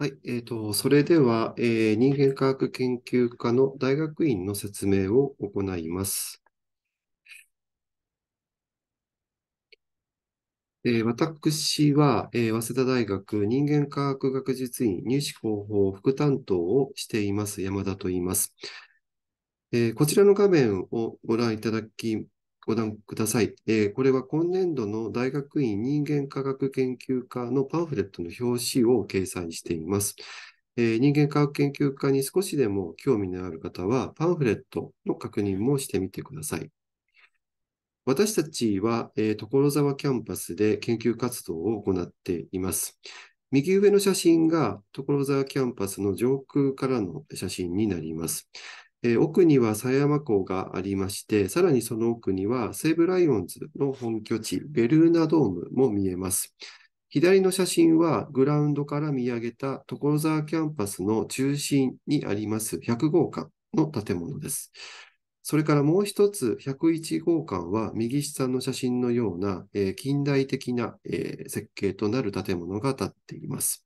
はい、えーと、それでは、えー、人間科学研究科の大学院の説明を行います。えー、私は、えー、早稲田大学人間科学学術院入試広報副担当をしています山田と言います。えこちらの画面をご覧いただきご覧ください、えー、これは今年度の大学院人間科学研究科のパンフレットの表紙を掲載しています。えー、人間科学研究科に少しでも興味のある方は、パンフレットの確認もしてみてください。私たちは、えー、所沢キャンパスで研究活動を行っています。右上の写真が所沢キャンパスの上空からの写真になります。えー、奥には狭山港がありまして、さらにその奥には西武ライオンズの本拠地、ベルーナドームも見えます。左の写真はグラウンドから見上げた所沢キャンパスの中心にあります100号館の建物です。それからもう一つ101号館は右下の写真のような、えー、近代的な、えー、設計となる建物が建っています。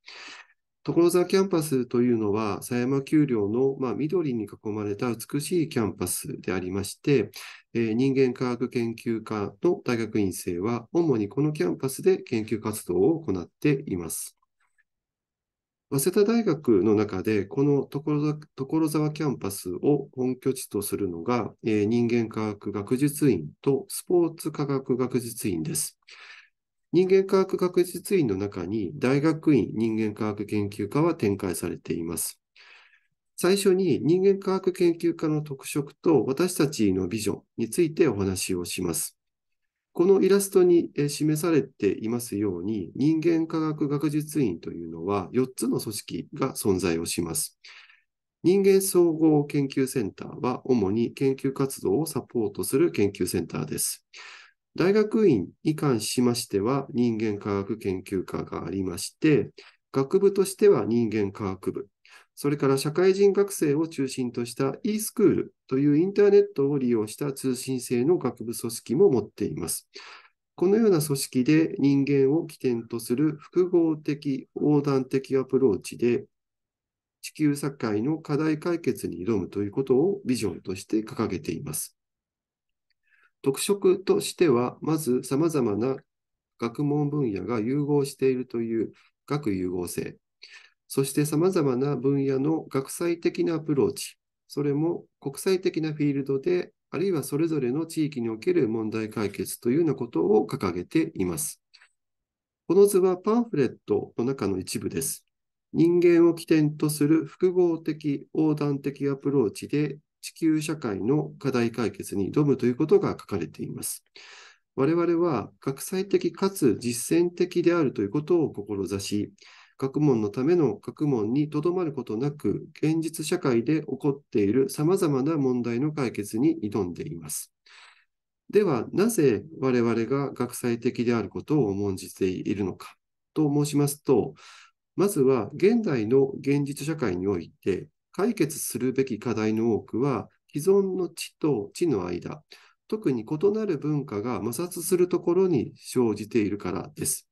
所沢キャンパスというのは、狭山丘陵の、まあ、緑に囲まれた美しいキャンパスでありまして、えー、人間科学研究科の大学院生は、主にこのキャンパスで研究活動を行っています。早稲田大学の中で、この所沢キャンパスを本拠地とするのが、えー、人間科学学術院とスポーツ科学学術院です。人間科学学術院の中に大学院人間科学研究科は展開されています。最初に人間科学研究科の特色と私たちのビジョンについてお話をします。このイラストに示されていますように、人間科学学術院というのは4つの組織が存在をします。人間総合研究センターは主に研究活動をサポートする研究センターです。大学院に関しましては人間科学研究科がありまして、学部としては人間科学部、それから社会人学生を中心とした e スクールというインターネットを利用した通信制の学部組織も持っています。このような組織で人間を起点とする複合的、横断的アプローチで地球社会の課題解決に挑むということをビジョンとして掲げています。特色としては、まず様々な学問分野が融合しているという学融合性、そして様々な分野の学際的なアプローチ、それも国際的なフィールドで、あるいはそれぞれの地域における問題解決というようなことを掲げています。この図はパンフレットの中の一部です。人間を起点とする複合的、横断的アプローチで地球社会の課題解決に挑むということが書かれています。我々は学際的かつ実践的であるということを志し、学問のための学問にとどまることなく、現実社会で起こっている様々な問題の解決に挑んでいます。では、なぜ我々が学際的であることを重んじているのかと申しますと、まずは現代の現実社会において、解決するべき課題の多くは、既存の地と地の間、特に異なる文化が摩擦するところに生じているからです。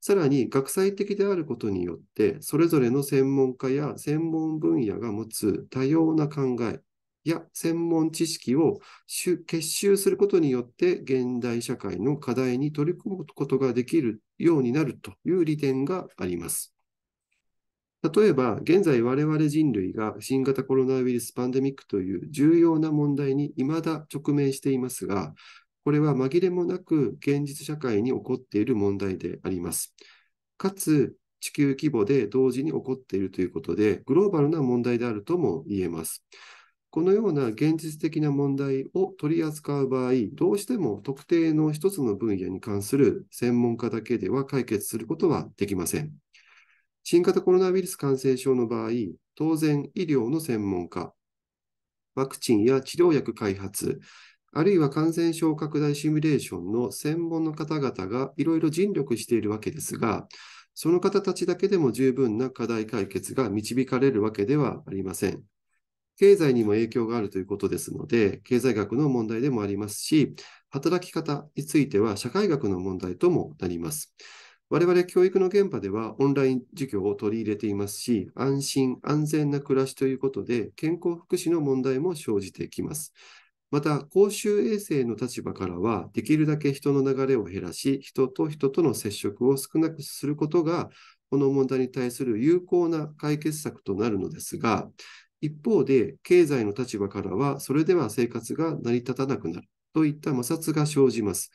さらに、学際的であることによって、それぞれの専門家や専門分野が持つ多様な考えや専門知識を結集することによって、現代社会の課題に取り組むことができるようになるという利点があります。例えば、現在我々人類が新型コロナウイルスパンデミックという重要な問題に未だ直面していますが、これは紛れもなく現実社会に起こっている問題であります。かつ、地球規模で同時に起こっているということで、グローバルな問題であるとも言えます。このような現実的な問題を取り扱う場合、どうしても特定の一つの分野に関する専門家だけでは解決することはできません。新型コロナウイルス感染症の場合、当然医療の専門家、ワクチンや治療薬開発、あるいは感染症拡大シミュレーションの専門の方々がいろいろ尽力しているわけですが、その方たちだけでも十分な課題解決が導かれるわけではありません。経済にも影響があるということですので、経済学の問題でもありますし、働き方については社会学の問題ともなります。我々教育の現場ではオンライン授業を取り入れていますし、安心安全な暮らしということで、健康福祉の問題も生じてきます。また、公衆衛生の立場からは、できるだけ人の流れを減らし、人と人との接触を少なくすることが、この問題に対する有効な解決策となるのですが、一方で、経済の立場からは、それでは生活が成り立たなくなるといった摩擦が生じます。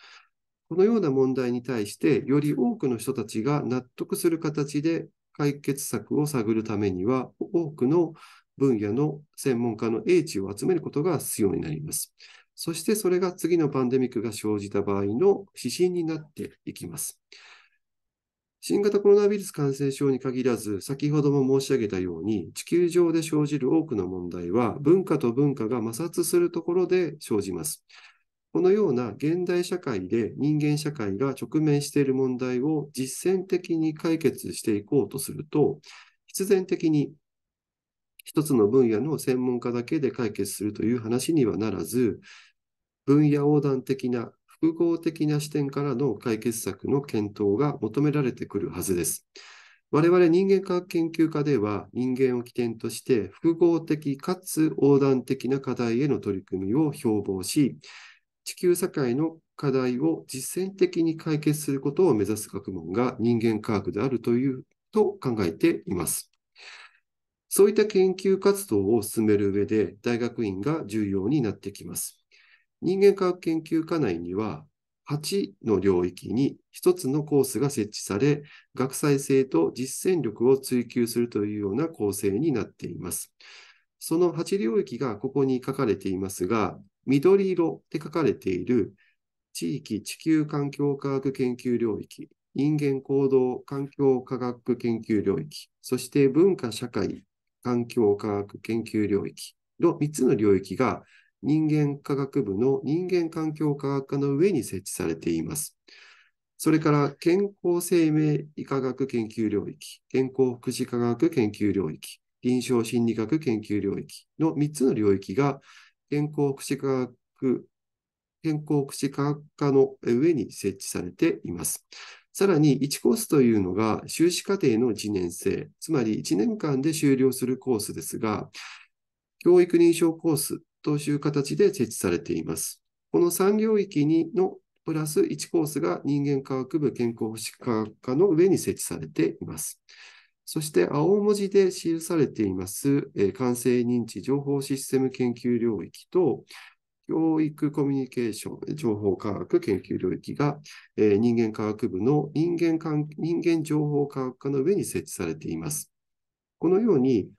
このような問題に対して、より多くの人たちが納得する形で解決策を探るためには、多くの分野の専門家の英知を集めることが必要になります。そしてそれが次のパンデミックが生じた場合の指針になっていきます。新型コロナウイルス感染症に限らず、先ほども申し上げたように、地球上で生じる多くの問題は、文化と文化が摩擦するところで生じます。このような現代社会で人間社会が直面している問題を実践的に解決していこうとすると、必然的に一つの分野の専門家だけで解決するという話にはならず、分野横断的な複合的な視点からの解決策の検討が求められてくるはずです。我々人間科学研究家では人間を起点として複合的かつ横断的な課題への取り組みを標榜し、地球社会の課題を実践的に解決することを目指す学問が人間科学であるというと考えています。そういった研究活動を進める上で大学院が重要になってきます。人間科学研究科内には8の領域に1つのコースが設置され、学際性と実践力を追求するというような構成になっています。その8領域がここに書かれていますが、緑色で書かれている地域地球環境科学研究領域、人間行動環境科学研究領域、そして文化社会環境科学研究領域の3つの領域が人間科学部の人間環境科学科の上に設置されています。それから健康生命医科学研究領域、健康福祉科学研究領域、臨床心理学研究領域の3つの領域が健康福祉科学、健康福祉科学科の上に設置されています。さらに1コースというのが修士課程の1年生、つまり1年間で終了するコースですが、教育認証コースという形で設置されています。この3領域にのプラス1コースが人間科学部健康福祉科学科の上に設置されています。そして青文字で記されています、えー、完成認知情報システム研究領域と、教育コミュニケーション情報科学研究領域が、えー、人間科学部の人間かん人間情報科学科の上に設置されています。このように、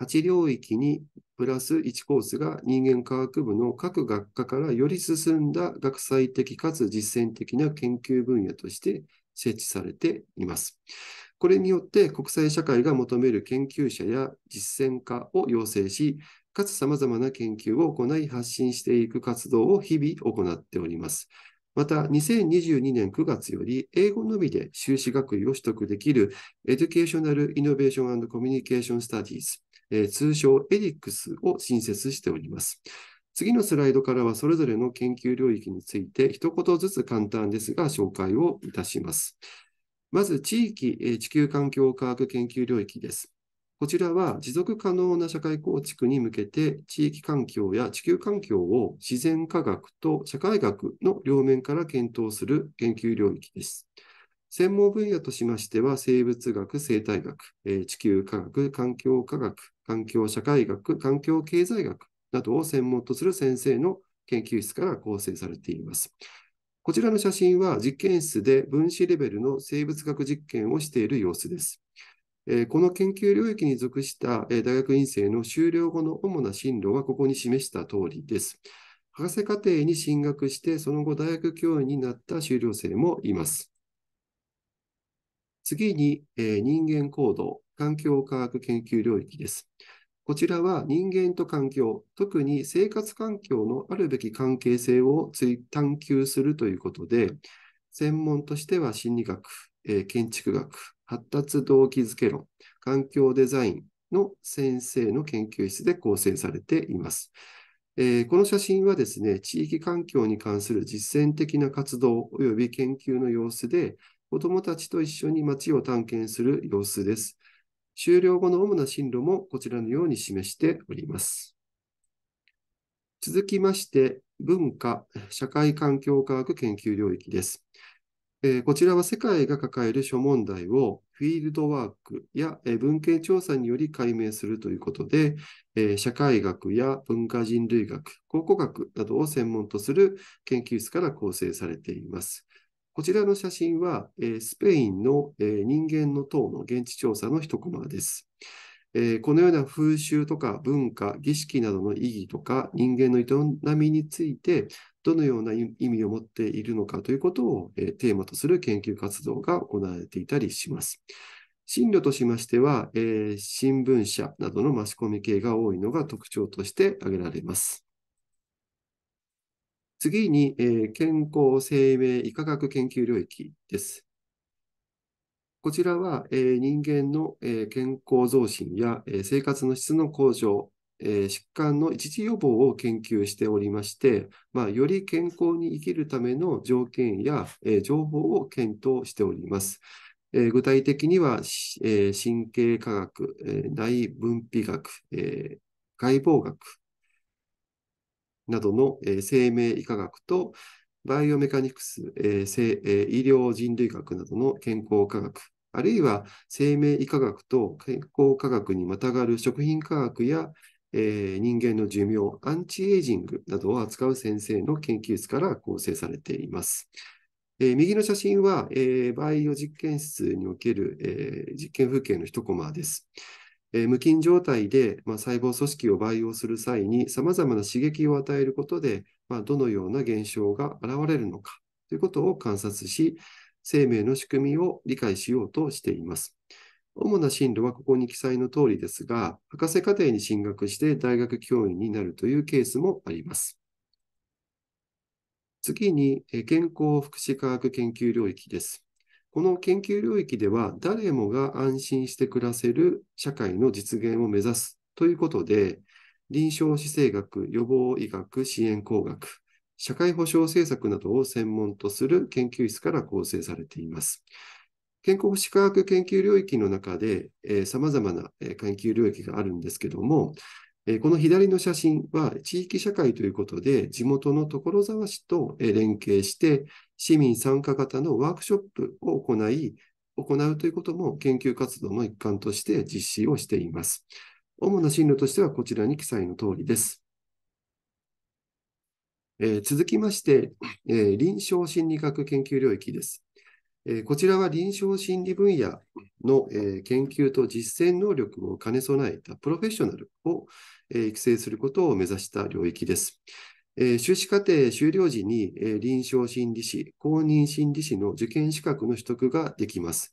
8領域にプラス1コースが人間科学部の各学科からより進んだ学際的かつ実践的な研究分野として設置されています。これによって国際社会が求める研究者や実践家を養成し、かつ様々な研究を行い発信していく活動を日々行っております。また、2022年9月より、英語のみで修士学位を取得できる、エデュケーショナル・イノベーションコミュニケーション・スタディーズ、通称エディックスを新設しております。次のスライドからは、それぞれの研究領域について、一言ずつ簡単ですが、紹介をいたします。まず、地域地球環境科学研究領域です。こちらは持続可能な社会構築に向けて地域環境や地球環境を自然科学と社会学の両面から検討する研究領域です。専門分野としましては生物学、生態学、地球科学、環境科学、環境社会学、環境経済学などを専門とする先生の研究室から構成されています。こちらの写真は実験室で分子レベルの生物学実験をしている様子です。この研究領域に属した大学院生の修了後の主な進路はここに示した通りです。博士課程に進学して、その後大学教員になった修了生もいます。次に、人間行動、環境科学研究領域です。こちらは人間と環境、特に生活環境のあるべき関係性を探求するということで、専門としては心理学、え建築学、発達動機づけ論、環境デザインの先生の研究室で構成されています。えー、この写真はですね、地域環境に関する実践的な活動及び研究の様子で、子どもたちと一緒に街を探検する様子です。終了後の主な進路もこちらのように示しております。続きまして、文化・社会環境科学研究領域です。えこちらは世界が抱える諸問題をフィールドワークや、え文献調査により解明するということで、え社会学や文化人類学、考古学などを専門とする研究室から構成されています。こちらの写真は、えスペインの、え人間の塔の現地調査の一コマです。えこのような風習とか文化、儀式などの意義とか人間の営みについてどのような意味を持っているのかということを、えテーマとする研究活動が行われていたりします。進路としましては、え新聞社などのマスコミ系が多いのが特徴として挙げられます。次に、えー、健康生命医科学研究領域です。こちらは、えー、人間の、えー、健康増進や、えー、生活の質の向上、え疾患の一時予防を研究しておりまして、まあ、より健康に生きるための条件や、え情報を検討しております。え具体的には、え神経科学、え内分泌学、え解剖学、などの、え生命医科学とバイオメカニクス、えーえー、医療人類学などの健康科学、あるいは生命医科学と健康科学にまたがる食品科学や、えー、人間の寿命、アンチエイジングなどを扱う先生の研究室から構成されています。えー、右の写真は、えー、バイオ実験室における、えー、実験風景の一コマです。え無菌状態で、ま細胞組織を培養する際に、さまざまな刺激を与えることで、まどのような現象が現れるのかということを観察し、生命の仕組みを理解しようとしています。主な進路はここに記載の通りですが、博士課程に進学して大学教員になるというケースもあります。次に、健康福祉科学研究領域です。この研究領域では誰もが安心して暮らせる社会の実現を目指すということで、臨床姿勢学、予防医学、支援工学、社会保障政策などを専門とする研究室から構成されています。健康福祉科学研究領域の中で、さまざまな研究領域があるんですけども、えー、この左の写真は地域社会ということで、地元の所沢市と連携して、市民参加型のワークショップを行い、行うということも研究活動の一環として実施をしています。主な進路としてはこちらに記載の通りです。えー、続きまして、えー、臨床心理学研究領域です。えー、こちらは臨床心理分野の、え研究と実践能力を兼ね備えたプロフェッショナルを、え育成することを目指した領域です。えー、修士課程修了時に、えー、臨床心理士、公認心理士の受験資格の取得ができます。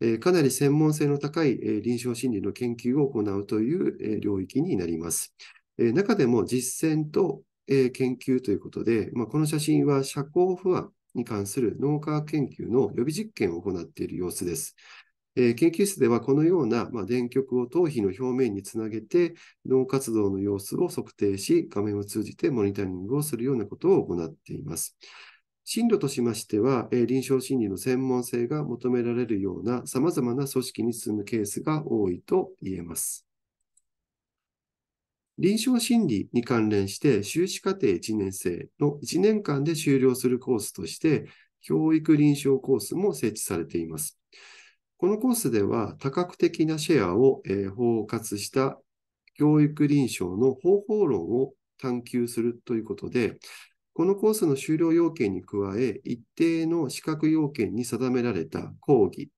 えー、かなり専門性の高い、えー、臨床心理の研究を行うという、えー、領域になります。えー、中でも実践と、えー、研究ということで、まあ、この写真は社交不安に関する脳科学研究の予備実験を行っている様子です。えー、研究室ではこのような、まあ、電極を頭皮の表面につなげて、脳活動の様子を測定し、画面を通じてモニタリングをするようなことを行っています。進路としましては、えー、臨床心理の専門性が求められるような様々な組織に進むケースが多いと言えます。臨床心理に関連して、修士課程1年生の1年間で修了するコースとして、教育臨床コースも設置されています。このコースでは多角的なシェアを、えー、包括した教育臨床の方法論を探求するということで、このコースの修了要件に加え、一定の資格要件に定められた講義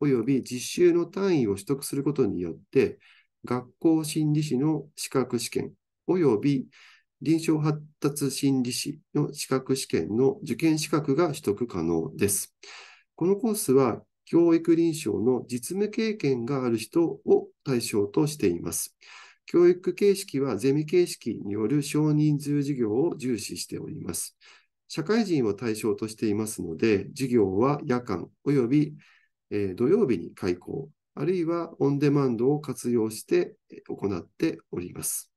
及び実習の単位を取得することによって、学校心理士の資格試験及び臨床発達心理士の資格試験の受験資格が取得可能です。このコースは教育臨床の実務経験がある人を対象としています。教育形式はゼミ形式による少人数授業を重視しております。社会人を対象としていますので、授業は夜間及び、え土曜日に開講、あるいはオンデマンドを活用して行っております。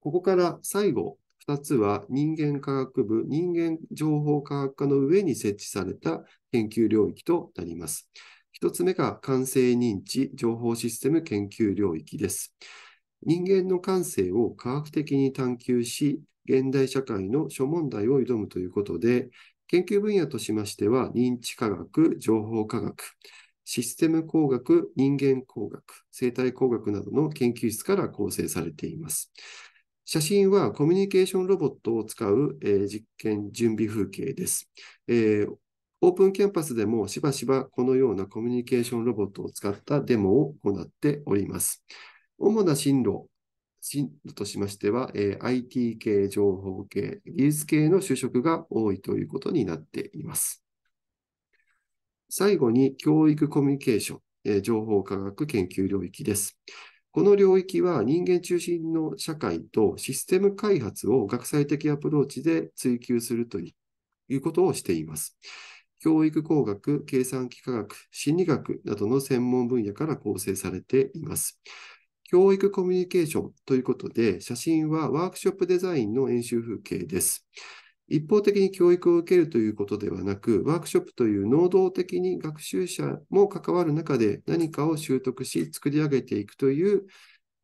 ここから最後2つは人間科学部人間情報科学科の上に設置された研究領域となります。1つ目が感性認知情報システム研究領域です。人間の感性を科学的に探求し、現代社会の諸問題を挑むということで、研究分野としましては、認知科学、情報科学、システム工学、人間工学、生態工学などの研究室から構成されています。写真はコミュニケーションロボットを使う、えー、実験準備風景です、えー、オープンキャンパスでもしばしばこのようなコミュニケーションロボットを使ったデモを行っております。主な進路、進路としましては、えー、IT 系、情報系、技術系の就職が多いということになっています。最後に、教育コミュニケーション、えー、情報科学研究領域です。この領域は人間中心の社会とシステム開発を学際的アプローチで追求するということをしています。教育工学、計算機科学、心理学などの専門分野から構成されています。教育コミュニケーションということで、写真はワークショップデザインの演習風景です。一方的に教育を受けるということではなく、ワークショップという能動的に学習者も関わる中で何かを習得し、作り上げていくという、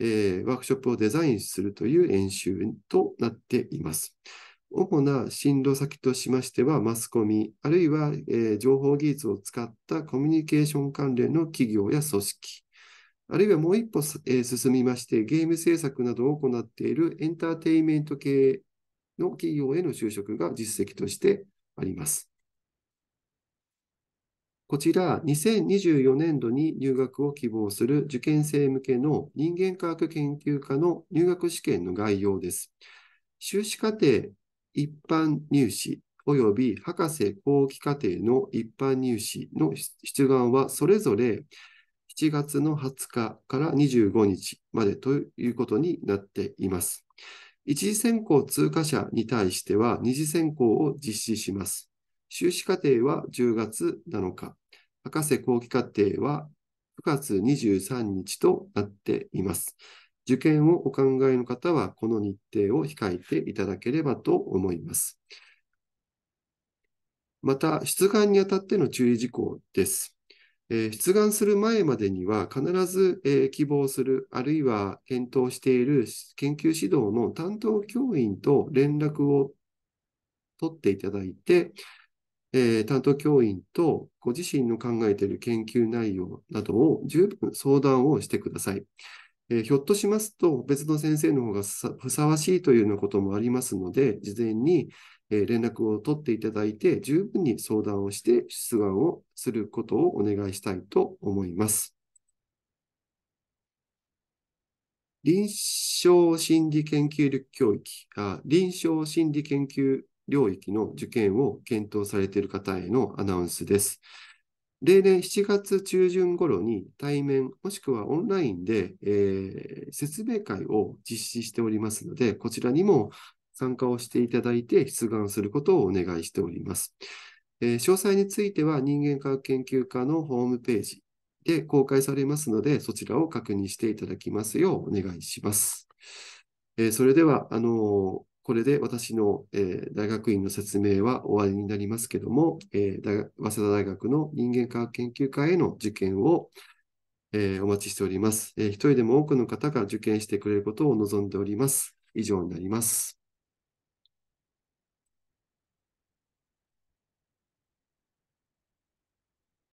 えー、ワークショップをデザインするという演習となっています。主な進路先としましては、マスコミ、あるいは、えー、情報技術を使ったコミュニケーション関連の企業や組織、あるいはもう一歩、えー、進みまして、ゲーム制作などを行っているエンターテインメント系の企業への就職が実績としてあります。こちら、2024年度に入学を希望する受験生向けの人間科学研究科の入学試験の概要です。修士課程一般入試及び博士後期課程の一般入試の出願はそれぞれ7月の20日から25日までということになっています。一次選考通過者に対しては二次選考を実施します。修士課程は10月7日、博士後期課程は9月23日となっています。受験をお考えの方は、この日程を控えていただければと思います。また、出願にあたっての注意事項です。え出願する前までには必ず、え希望する、あるいは検討している研究指導の担当教員と連絡を取っていただいて、え担当教員とご自身の考えている研究内容などを十分相談をしてください。えひょっとしますと別の先生の方がふさわしいというようなこともありますので、事前にえ連絡を取っていただいて、十分に相談をして出願をすることをお願いしたいと思います。臨床心理研究領域あ、臨床心理研究領域の受験を検討されている方へのアナウンスです。例年7月中旬頃に対面もしくはオンラインで、えー、説明会を実施しておりますので、こちらにも参加をしていただいて出願することをお願いしております。えー、詳細については人間科学研究科のホームページで公開されますので、そちらを確認していただきますようお願いします。えー、それでは、あのー、これで私の、え大学院の説明は終わりになりますけども、え早稲田大学の人間科学研究科への受験を、えお待ちしております、えー。一人でも多くの方が受験してくれることを望んでおります。以上になります。